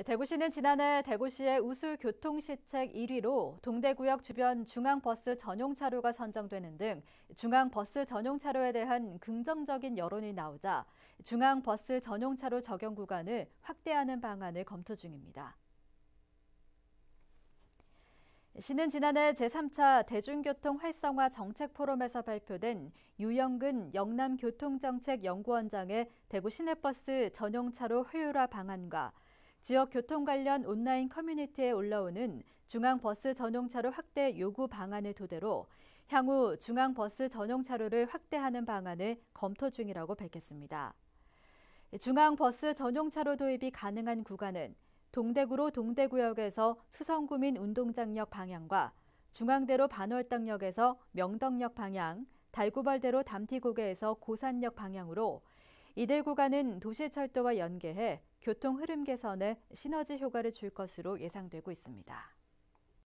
네, 대구시는 지난해 대구시의 우수 교통시책 1위로 동대구역 주변 중앙버스 전용차로가 선정되는 등 중앙버스 전용차로에 대한 긍정적인 여론이 나오자 중앙버스 전용차로 적용 구간을 확대하는 방안을 검토 중입니다. 시는 지난해 제3차 대중교통 활성화 정책 포럼에서 발표된 유영근 영남교통정책연구원장의 대구 시내버스 전용차로 효율화 방안과 지역 교통 관련 온라인 커뮤니티에 올라오는 중앙버스 전용차로 확대 요구 방안을 토대로 향후 중앙버스 전용차로를 확대하는 방안을 검토 중이라고 밝혔습니다. 중앙버스 전용차로 도입이 가능한 구간은 동대구로 동대구역에서 수성구민 운동장역 방향과 중앙대로 반월당역에서 명덕역 방향, 달구벌대로 담티고개에서 고산역 방향으로 이들 구간은 도시철도와 연계해 교통 흐름 개선에 시너지 효과를 줄 것으로 예상되고 있습니다.